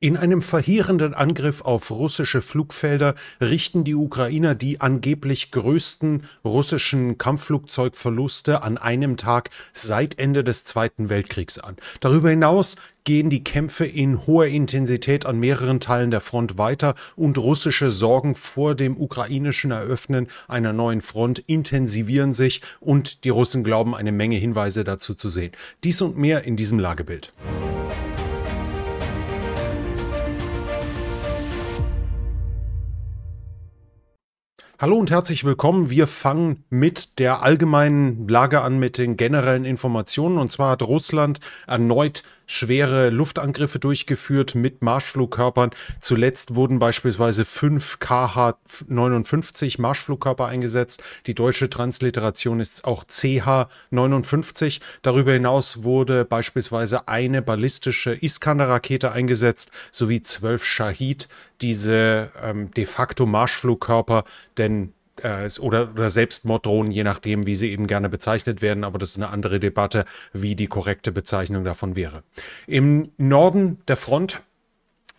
In einem verheerenden Angriff auf russische Flugfelder richten die Ukrainer die angeblich größten russischen Kampfflugzeugverluste an einem Tag seit Ende des Zweiten Weltkriegs an. Darüber hinaus gehen die Kämpfe in hoher Intensität an mehreren Teilen der Front weiter und russische Sorgen vor dem ukrainischen Eröffnen einer neuen Front intensivieren sich und die Russen glauben eine Menge Hinweise dazu zu sehen. Dies und mehr in diesem Lagebild. Hallo und herzlich willkommen. Wir fangen mit der allgemeinen Lage an, mit den generellen Informationen. Und zwar hat Russland erneut schwere Luftangriffe durchgeführt mit Marschflugkörpern. Zuletzt wurden beispielsweise fünf KH-59 Marschflugkörper eingesetzt. Die deutsche Transliteration ist auch CH-59. Darüber hinaus wurde beispielsweise eine ballistische Iskander-Rakete eingesetzt sowie zwölf Shahid, diese ähm, de facto Marschflugkörper, denn äh, oder, oder Selbstmorddrohnen, je nachdem, wie sie eben gerne bezeichnet werden, aber das ist eine andere Debatte, wie die korrekte Bezeichnung davon wäre. Im Norden der Front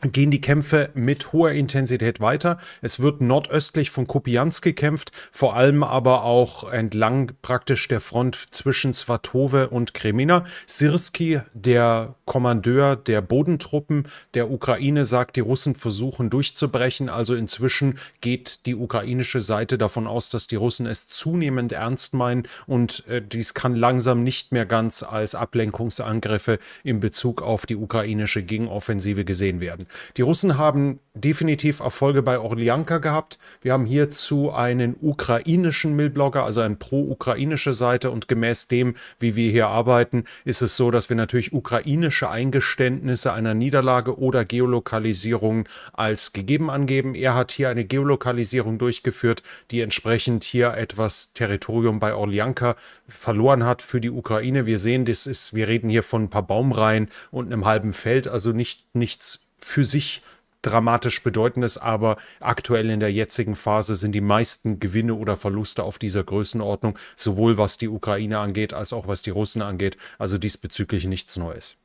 gehen die Kämpfe mit hoher Intensität weiter. Es wird nordöstlich von Kupiansk gekämpft, vor allem aber auch entlang praktisch der Front zwischen Svatove und Kremina. Sirski, der Kommandeur der Bodentruppen der Ukraine, sagt, die Russen versuchen durchzubrechen. Also inzwischen geht die ukrainische Seite davon aus, dass die Russen es zunehmend ernst meinen und äh, dies kann langsam nicht mehr ganz als Ablenkungsangriffe in Bezug auf die ukrainische Gegenoffensive gesehen werden. Die Russen haben definitiv Erfolge bei Orlianka gehabt. Wir haben hierzu einen ukrainischen Millblogger, also eine pro-ukrainische Seite. Und gemäß dem, wie wir hier arbeiten, ist es so, dass wir natürlich ukrainische Eingeständnisse einer Niederlage oder Geolokalisierung als gegeben angeben. Er hat hier eine Geolokalisierung durchgeführt, die entsprechend hier etwas Territorium bei Orlianka verloren hat für die Ukraine. Wir sehen, das ist, wir reden hier von ein paar Baumreihen und einem halben Feld, also nicht nichts für sich dramatisch Bedeutendes, aber aktuell in der jetzigen Phase sind die meisten Gewinne oder Verluste auf dieser Größenordnung, sowohl was die Ukraine angeht als auch was die Russen angeht, also diesbezüglich nichts Neues.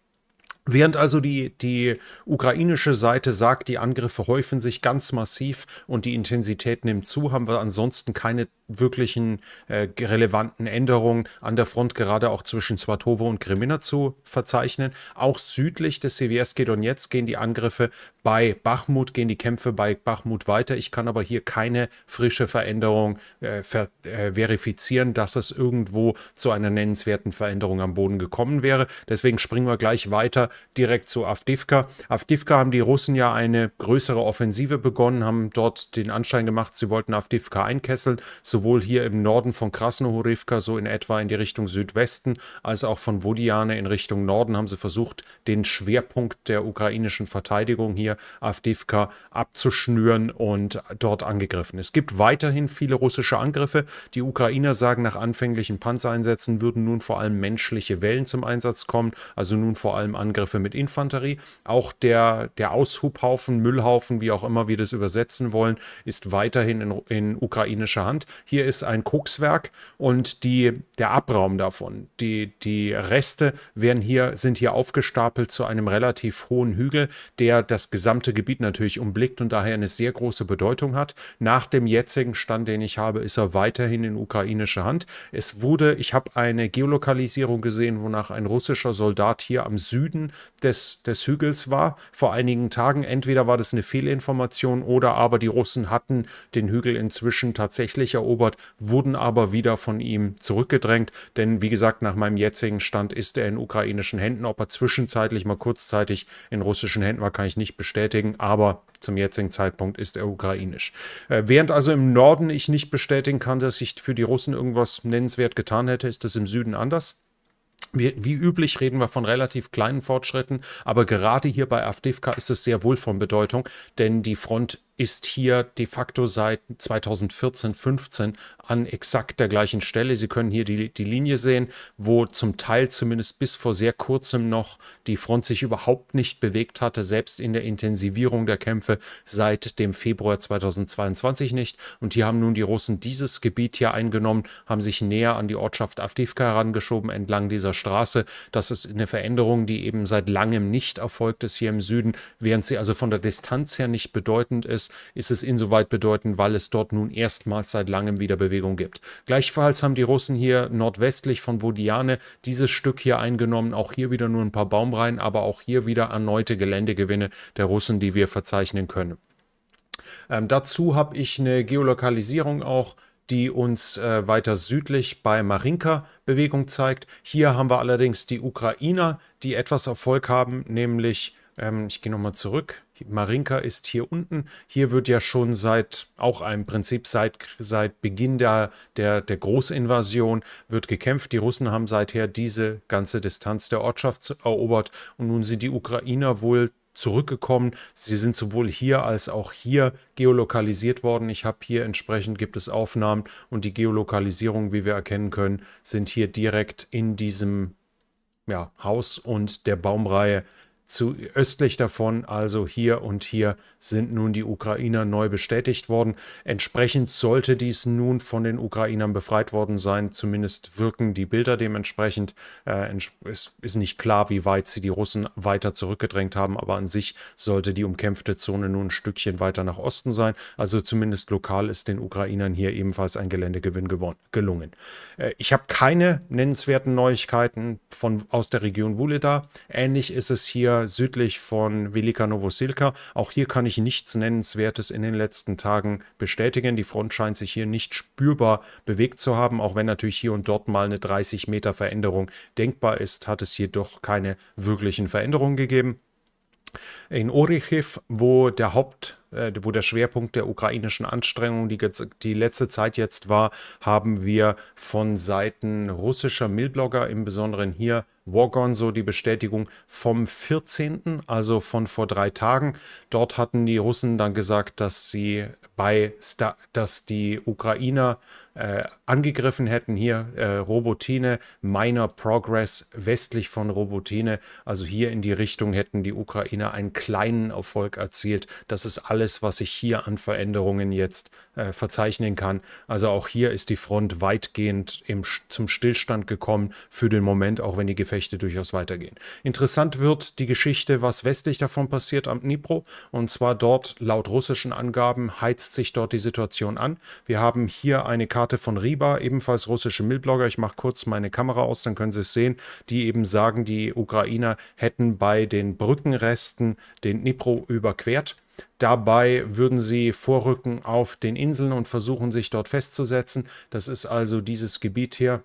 Während also die, die ukrainische Seite sagt, die Angriffe häufen sich ganz massiv und die Intensität nimmt zu, haben wir ansonsten keine wirklichen äh, relevanten Änderungen an der Front, gerade auch zwischen Swatovo und Krimina zu verzeichnen. Auch südlich des Siverski Donetsk gehen die Angriffe bei Bachmut, gehen die Kämpfe bei Bachmut weiter. Ich kann aber hier keine frische Veränderung äh, ver äh, verifizieren, dass es irgendwo zu einer nennenswerten Veränderung am Boden gekommen wäre. Deswegen springen wir gleich weiter direkt zu Avdivka. Avdivka haben die Russen ja eine größere Offensive begonnen, haben dort den Anschein gemacht, sie wollten Avdivka einkesseln, sowohl hier im Norden von Krasnohorivka, so in etwa in die Richtung Südwesten, als auch von Wodiane in Richtung Norden haben sie versucht, den Schwerpunkt der ukrainischen Verteidigung hier, Avdivka, abzuschnüren und dort angegriffen. Es gibt weiterhin viele russische Angriffe. Die Ukrainer sagen, nach anfänglichen Panzereinsätzen würden nun vor allem menschliche Wellen zum Einsatz kommen, also nun vor allem Angriffe Angriffe mit Infanterie. Auch der, der Aushubhaufen, Müllhaufen, wie auch immer wir das übersetzen wollen, ist weiterhin in, in ukrainischer Hand. Hier ist ein Kokswerk und die, der Abraum davon, die, die Reste werden hier, sind hier aufgestapelt zu einem relativ hohen Hügel, der das gesamte Gebiet natürlich umblickt und daher eine sehr große Bedeutung hat. Nach dem jetzigen Stand, den ich habe, ist er weiterhin in ukrainischer Hand. Es wurde, ich habe eine Geolokalisierung gesehen, wonach ein russischer Soldat hier am Süden des, des Hügels war vor einigen Tagen. Entweder war das eine Fehlinformation oder aber die Russen hatten den Hügel inzwischen tatsächlich erobert, wurden aber wieder von ihm zurückgedrängt. Denn wie gesagt, nach meinem jetzigen Stand ist er in ukrainischen Händen. Ob er zwischenzeitlich mal kurzzeitig in russischen Händen war, kann ich nicht bestätigen. Aber zum jetzigen Zeitpunkt ist er ukrainisch. Äh, während also im Norden ich nicht bestätigen kann, dass ich für die Russen irgendwas nennenswert getan hätte, ist das im Süden anders wie, wie üblich reden wir von relativ kleinen Fortschritten, aber gerade hier bei Avdivka ist es sehr wohl von Bedeutung, denn die Front ist hier de facto seit 2014, 15 an exakt der gleichen Stelle. Sie können hier die, die Linie sehen, wo zum Teil zumindest bis vor sehr kurzem noch die Front sich überhaupt nicht bewegt hatte, selbst in der Intensivierung der Kämpfe seit dem Februar 2022 nicht. Und hier haben nun die Russen dieses Gebiet hier eingenommen, haben sich näher an die Ortschaft Avdivka herangeschoben entlang dieser Straße. Das ist eine Veränderung, die eben seit langem nicht erfolgt ist hier im Süden, während sie also von der Distanz her nicht bedeutend ist ist, ist es insoweit bedeutend, weil es dort nun erstmals seit langem wieder Bewegung gibt. Gleichfalls haben die Russen hier nordwestlich von Wodiane dieses Stück hier eingenommen, auch hier wieder nur ein paar Baumreihen, aber auch hier wieder erneute Geländegewinne der Russen, die wir verzeichnen können. Ähm, dazu habe ich eine Geolokalisierung auch die uns äh, weiter südlich bei Marinka Bewegung zeigt. Hier haben wir allerdings die Ukrainer, die etwas Erfolg haben, nämlich ähm, ich gehe nochmal zurück. Marinka ist hier unten. Hier wird ja schon seit, auch im Prinzip seit, seit Beginn der, der, der Großinvasion wird gekämpft. Die Russen haben seither diese ganze Distanz der Ortschaft erobert und nun sind die Ukrainer wohl zurückgekommen. Sie sind sowohl hier als auch hier geolokalisiert worden. Ich habe hier entsprechend gibt es Aufnahmen und die Geolokalisierung, wie wir erkennen können, sind hier direkt in diesem ja, Haus und der Baumreihe zu östlich davon, also hier und hier, sind nun die Ukrainer neu bestätigt worden. Entsprechend sollte dies nun von den Ukrainern befreit worden sein. Zumindest wirken die Bilder dementsprechend. Äh, es ist nicht klar, wie weit sie die Russen weiter zurückgedrängt haben, aber an sich sollte die umkämpfte Zone nun ein Stückchen weiter nach Osten sein. Also zumindest lokal ist den Ukrainern hier ebenfalls ein Geländegewinn gelungen. Äh, ich habe keine nennenswerten Neuigkeiten von, aus der Region Wuleda. Ähnlich ist es hier südlich von Velika Novosilka. Auch hier kann ich nichts Nennenswertes in den letzten Tagen bestätigen. Die Front scheint sich hier nicht spürbar bewegt zu haben. Auch wenn natürlich hier und dort mal eine 30 Meter Veränderung denkbar ist, hat es hier doch keine wirklichen Veränderungen gegeben. In Orichiv, wo der Haupt, äh, wo der Schwerpunkt der ukrainischen Anstrengungen die, die letzte Zeit jetzt war, haben wir von Seiten russischer Millblogger, im Besonderen hier Wargon so die Bestätigung vom 14., also von vor drei Tagen. Dort hatten die Russen dann gesagt, dass sie bei, Sta dass die Ukrainer äh, angegriffen hätten. Hier äh, Robotine, Minor Progress westlich von Robotine. Also hier in die Richtung hätten die Ukrainer einen kleinen Erfolg erzielt. Das ist alles, was sich hier an Veränderungen jetzt äh, verzeichnen kann. Also auch hier ist die Front weitgehend im, zum Stillstand gekommen für den Moment, auch wenn die Gefechte durchaus weitergehen. Interessant wird die Geschichte, was westlich davon passiert am Dnipro. Und zwar dort, laut russischen Angaben, heizt sich dort die Situation an. Wir haben hier eine Karte von Riba, ebenfalls russische Millblogger. Ich mache kurz meine Kamera aus, dann können Sie es sehen, die eben sagen, die Ukrainer hätten bei den Brückenresten den Dnipro überquert Dabei würden sie vorrücken auf den Inseln und versuchen, sich dort festzusetzen. Das ist also dieses Gebiet hier,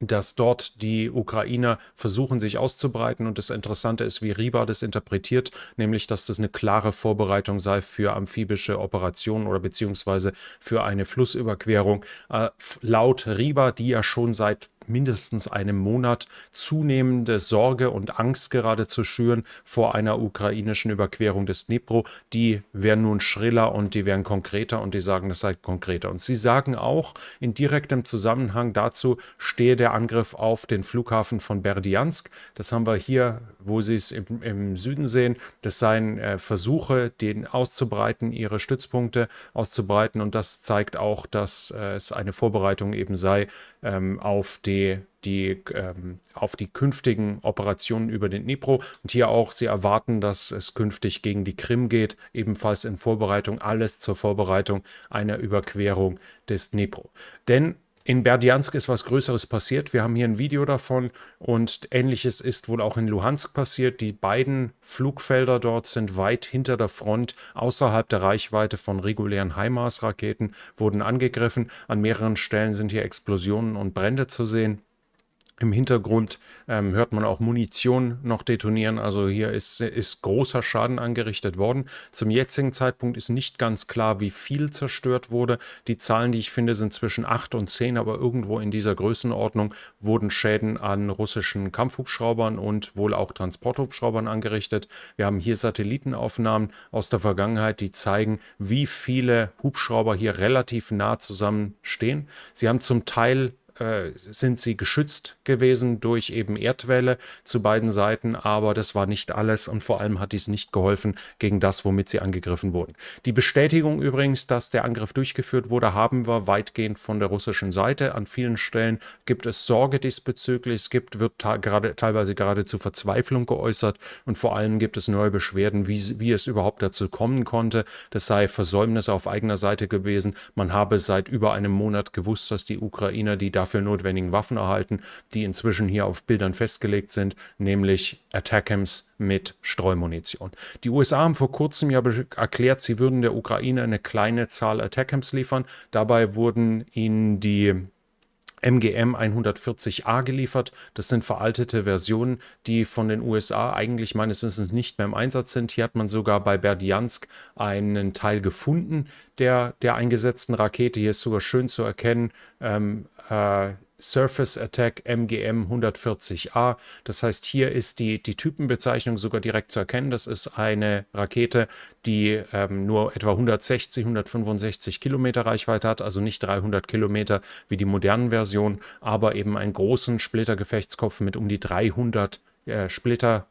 dass dort die Ukrainer versuchen, sich auszubreiten. Und das Interessante ist, wie Riba das interpretiert, nämlich, dass das eine klare Vorbereitung sei für amphibische Operationen oder beziehungsweise für eine Flussüberquerung. Äh, laut Riba, die ja schon seit mindestens einem Monat zunehmende Sorge und Angst gerade zu schüren vor einer ukrainischen Überquerung des Dnipro. Die werden nun schriller und die werden konkreter und die sagen, das sei konkreter. Und sie sagen auch, in direktem Zusammenhang dazu stehe der Angriff auf den Flughafen von Berdiansk. Das haben wir hier, wo sie es im, im Süden sehen. Das seien äh, Versuche, den auszubreiten, ihre Stützpunkte auszubreiten. Und das zeigt auch, dass äh, es eine Vorbereitung eben sei ähm, auf die, die, ähm, auf die künftigen Operationen über den Dnipro. Und hier auch, sie erwarten, dass es künftig gegen die Krim geht, ebenfalls in Vorbereitung, alles zur Vorbereitung einer Überquerung des Dnipro. Denn in Berdiansk ist was Größeres passiert. Wir haben hier ein Video davon und ähnliches ist wohl auch in Luhansk passiert. Die beiden Flugfelder dort sind weit hinter der Front, außerhalb der Reichweite von regulären HIMARS-Raketen, wurden angegriffen. An mehreren Stellen sind hier Explosionen und Brände zu sehen. Im Hintergrund ähm, hört man auch Munition noch detonieren. Also hier ist, ist großer Schaden angerichtet worden. Zum jetzigen Zeitpunkt ist nicht ganz klar, wie viel zerstört wurde. Die Zahlen, die ich finde, sind zwischen 8 und 10, aber irgendwo in dieser Größenordnung wurden Schäden an russischen Kampfhubschraubern und wohl auch Transporthubschraubern angerichtet. Wir haben hier Satellitenaufnahmen aus der Vergangenheit, die zeigen, wie viele Hubschrauber hier relativ nah zusammenstehen. Sie haben zum Teil äh, sind sie geschützt gewesen durch eben Erdwälle zu beiden Seiten, aber das war nicht alles und vor allem hat dies nicht geholfen gegen das, womit sie angegriffen wurden. Die Bestätigung übrigens, dass der Angriff durchgeführt wurde, haben wir weitgehend von der russischen Seite. An vielen Stellen gibt es Sorge diesbezüglich, es gibt, wird gerade, teilweise geradezu Verzweiflung geäußert und vor allem gibt es neue Beschwerden, wie, wie es überhaupt dazu kommen konnte. Das sei Versäumnis auf eigener Seite gewesen. Man habe seit über einem Monat gewusst, dass die Ukrainer, die da dafür notwendigen Waffen erhalten, die inzwischen hier auf Bildern festgelegt sind, nämlich Attackams mit Streumunition. Die USA haben vor kurzem ja erklärt, sie würden der Ukraine eine kleine Zahl Attackams liefern. Dabei wurden ihnen die MGM 140a geliefert. Das sind veraltete Versionen, die von den USA eigentlich meines Wissens nicht mehr im Einsatz sind. Hier hat man sogar bei Berdiansk einen Teil gefunden der, der eingesetzten Rakete. Hier ist sogar schön zu erkennen, ähm, äh, Surface Attack MGM 140A. Das heißt, hier ist die, die Typenbezeichnung sogar direkt zu erkennen. Das ist eine Rakete, die ähm, nur etwa 160, 165 Kilometer Reichweite hat, also nicht 300 Kilometer wie die modernen Versionen, aber eben einen großen Splittergefechtskopf mit um die 300 äh, Splitter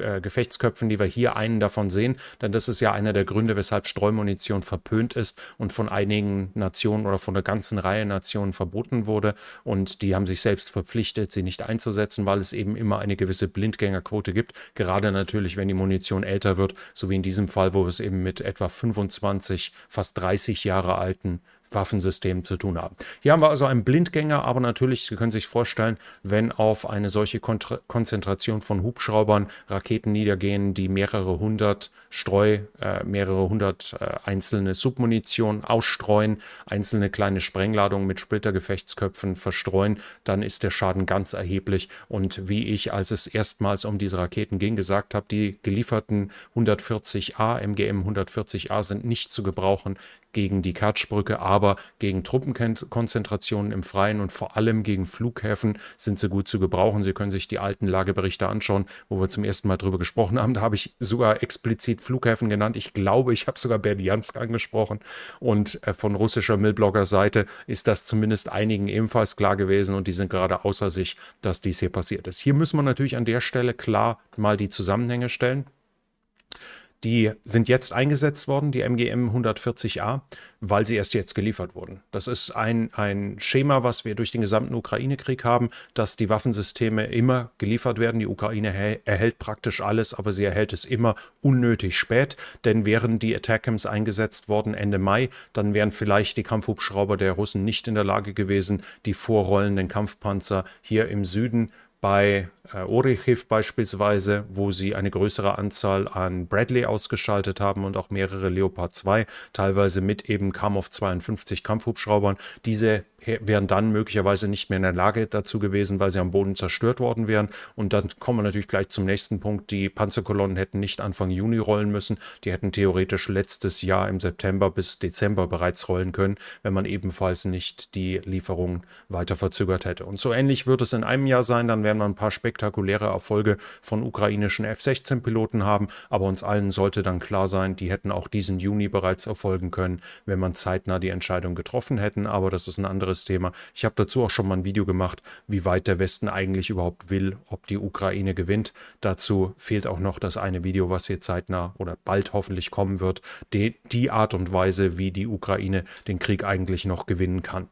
äh, Gefechtsköpfen, die wir hier einen davon sehen, denn das ist ja einer der Gründe, weshalb Streumunition verpönt ist und von einigen Nationen oder von der ganzen Reihe Nationen verboten wurde. Und die haben sich selbst verpflichtet, sie nicht einzusetzen, weil es eben immer eine gewisse Blindgängerquote gibt. Gerade natürlich, wenn die Munition älter wird, so wie in diesem Fall, wo wir es eben mit etwa 25, fast 30 Jahre alten Waffensystem zu tun haben. Hier haben wir also einen Blindgänger, aber natürlich, Sie können sich vorstellen, wenn auf eine solche Kontra Konzentration von Hubschraubern Raketen niedergehen, die mehrere hundert Streu, äh, mehrere hundert äh, einzelne Submunition ausstreuen, einzelne kleine Sprengladungen mit Splittergefechtsköpfen verstreuen, dann ist der Schaden ganz erheblich. Und wie ich, als es erstmals um diese Raketen ging, gesagt habe, die gelieferten 140A, MGM 140A sind nicht zu gebrauchen gegen die Kertschbrücke, aber gegen Truppenkonzentrationen im Freien und vor allem gegen Flughäfen sind sie gut zu gebrauchen. Sie können sich die alten Lageberichte anschauen, wo wir zum ersten Mal drüber gesprochen haben. Da habe ich sogar explizit Flughäfen genannt. Ich glaube, ich habe sogar Berdiansk angesprochen. Und äh, von russischer Millblogger-Seite ist das zumindest einigen ebenfalls klar gewesen und die sind gerade außer sich, dass dies hier passiert ist. Hier müssen wir natürlich an der Stelle klar mal die Zusammenhänge stellen die sind jetzt eingesetzt worden, die MGM 140a, weil sie erst jetzt geliefert wurden. Das ist ein, ein Schema, was wir durch den gesamten Ukraine-Krieg haben, dass die Waffensysteme immer geliefert werden. Die Ukraine erhält praktisch alles, aber sie erhält es immer unnötig spät, denn wären die Attackams eingesetzt worden Ende Mai, dann wären vielleicht die Kampfhubschrauber der Russen nicht in der Lage gewesen, die vorrollenden Kampfpanzer hier im Süden äh, bei äh, Orechiv beispielsweise, wo sie eine größere Anzahl an Bradley ausgeschaltet haben und auch mehrere Leopard 2, teilweise mit eben Kamov 52 Kampfhubschraubern. Diese wären dann möglicherweise nicht mehr in der Lage dazu gewesen, weil sie am Boden zerstört worden wären. Und dann kommen wir natürlich gleich zum nächsten Punkt. Die Panzerkolonnen hätten nicht Anfang Juni rollen müssen. Die hätten theoretisch letztes Jahr im September bis Dezember bereits rollen können, wenn man ebenfalls nicht die Lieferungen weiter verzögert hätte. Und so ähnlich wird es in einem Jahr sein. Dann werden wir ein paar spektakuläre Erfolge von ukrainischen F-16-Piloten haben. Aber uns allen sollte dann klar sein, die hätten auch diesen Juni bereits erfolgen können, wenn man zeitnah die Entscheidung getroffen hätten. Aber das ist ein anderes anderes Thema. Ich habe dazu auch schon mal ein Video gemacht, wie weit der Westen eigentlich überhaupt will, ob die Ukraine gewinnt. Dazu fehlt auch noch das eine Video, was hier zeitnah oder bald hoffentlich kommen wird, die, die Art und Weise, wie die Ukraine den Krieg eigentlich noch gewinnen kann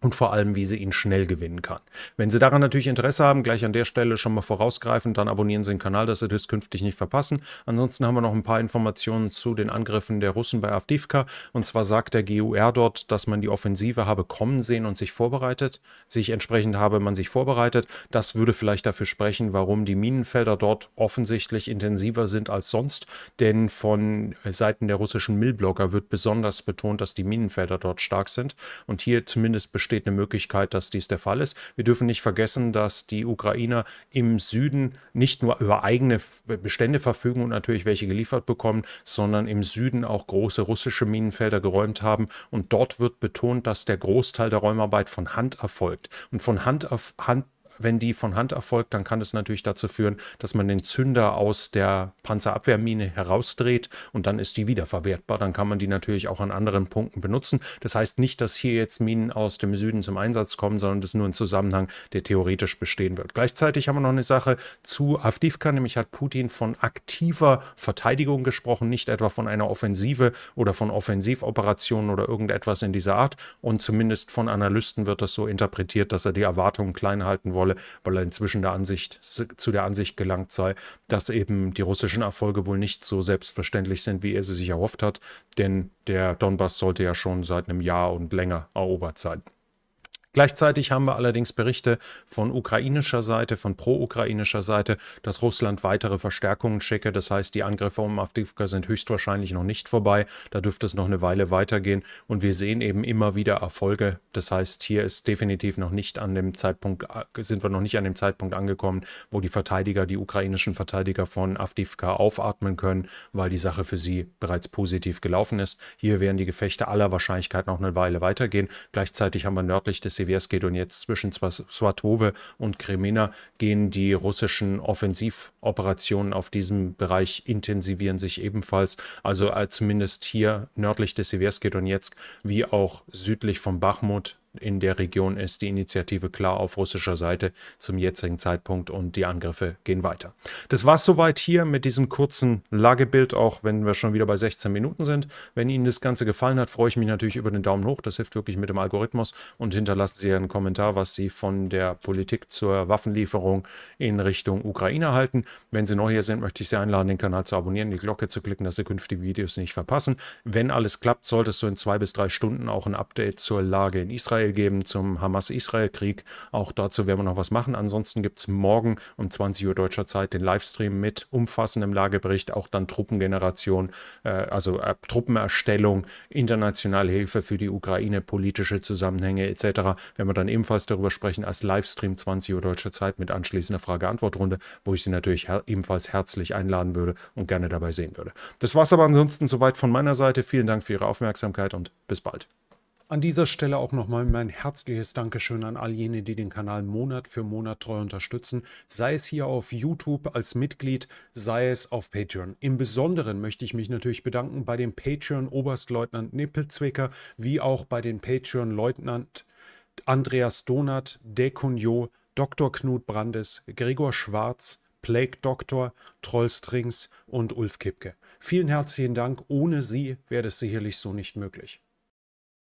und vor allem, wie sie ihn schnell gewinnen kann. Wenn Sie daran natürlich Interesse haben, gleich an der Stelle schon mal vorausgreifend, dann abonnieren Sie den Kanal, dass Sie das künftig nicht verpassen. Ansonsten haben wir noch ein paar Informationen zu den Angriffen der Russen bei Avdivka. Und zwar sagt der GUR dort, dass man die Offensive habe kommen sehen und sich vorbereitet, sich entsprechend habe man sich vorbereitet. Das würde vielleicht dafür sprechen, warum die Minenfelder dort offensichtlich intensiver sind als sonst, denn von Seiten der russischen Millblocker wird besonders betont, dass die Minenfelder dort stark sind und hier zumindest bestimmt besteht eine Möglichkeit, dass dies der Fall ist. Wir dürfen nicht vergessen, dass die Ukrainer im Süden nicht nur über eigene Bestände verfügen und natürlich welche geliefert bekommen, sondern im Süden auch große russische Minenfelder geräumt haben. Und dort wird betont, dass der Großteil der Räumarbeit von Hand erfolgt. Und von Hand, auf, Hand wenn die von Hand erfolgt, dann kann es natürlich dazu führen, dass man den Zünder aus der Panzerabwehrmine herausdreht und dann ist die wiederverwertbar. Dann kann man die natürlich auch an anderen Punkten benutzen. Das heißt nicht, dass hier jetzt Minen aus dem Süden zum Einsatz kommen, sondern das ist nur ein Zusammenhang, der theoretisch bestehen wird. Gleichzeitig haben wir noch eine Sache zu Avdivka, nämlich hat Putin von aktiver Verteidigung gesprochen, nicht etwa von einer Offensive oder von Offensivoperationen oder irgendetwas in dieser Art. Und zumindest von Analysten wird das so interpretiert, dass er die Erwartungen klein halten wollte Rolle, weil er inzwischen der Ansicht, zu der Ansicht gelangt sei, dass eben die russischen Erfolge wohl nicht so selbstverständlich sind, wie er sie sich erhofft hat, denn der Donbass sollte ja schon seit einem Jahr und länger erobert sein. Gleichzeitig haben wir allerdings Berichte von ukrainischer Seite, von pro-ukrainischer Seite, dass Russland weitere Verstärkungen schicke. Das heißt, die Angriffe um Avdivka sind höchstwahrscheinlich noch nicht vorbei. Da dürfte es noch eine Weile weitergehen. Und wir sehen eben immer wieder Erfolge. Das heißt, hier ist definitiv noch nicht an dem Zeitpunkt, äh, sind wir noch nicht an dem Zeitpunkt angekommen, wo die Verteidiger, die ukrainischen Verteidiger von Avdivka aufatmen können, weil die Sache für sie bereits positiv gelaufen ist. Hier werden die Gefechte aller Wahrscheinlichkeit noch eine Weile weitergehen. Gleichzeitig haben wir nördlich des Seversked und jetzt zwischen Swatove und Kremena gehen die russischen Offensivoperationen auf diesem Bereich intensivieren sich ebenfalls. Also äh, zumindest hier nördlich des Seversked und jetzt wie auch südlich von Bachmut in der Region ist die Initiative klar auf russischer Seite zum jetzigen Zeitpunkt und die Angriffe gehen weiter. Das war's soweit hier mit diesem kurzen Lagebild, auch wenn wir schon wieder bei 16 Minuten sind. Wenn Ihnen das Ganze gefallen hat, freue ich mich natürlich über den Daumen hoch. Das hilft wirklich mit dem Algorithmus und hinterlassen Sie einen Kommentar, was Sie von der Politik zur Waffenlieferung in Richtung Ukraine halten. Wenn Sie neu hier sind, möchte ich Sie einladen, den Kanal zu abonnieren, die Glocke zu klicken, dass Sie künftige Videos nicht verpassen. Wenn alles klappt, solltest du in zwei bis drei Stunden auch ein Update zur Lage in Israel Israel geben, zum Hamas-Israel-Krieg. Auch dazu werden wir noch was machen. Ansonsten gibt es morgen um 20 Uhr deutscher Zeit den Livestream mit umfassendem Lagebericht, auch dann Truppengeneration, äh, also äh, Truppenerstellung, internationale Hilfe für die Ukraine, politische Zusammenhänge etc. Werden wir dann ebenfalls darüber sprechen als Livestream 20 Uhr deutscher Zeit mit anschließender Frage-Antwort-Runde, wo ich Sie natürlich her ebenfalls herzlich einladen würde und gerne dabei sehen würde. Das war es aber ansonsten soweit von meiner Seite. Vielen Dank für Ihre Aufmerksamkeit und bis bald. An dieser Stelle auch nochmal mein herzliches Dankeschön an all jene, die den Kanal Monat für Monat treu unterstützen, sei es hier auf YouTube als Mitglied, sei es auf Patreon. Im Besonderen möchte ich mich natürlich bedanken bei dem Patreon-Oberstleutnant Nippelzwicker, wie auch bei den Patreon-Leutnant Andreas Donat, Dekunjo, Dr. Knut Brandes, Gregor Schwarz, Plague Doctor, Trollstrings und Ulf Kipke. Vielen herzlichen Dank. Ohne Sie wäre das sicherlich so nicht möglich.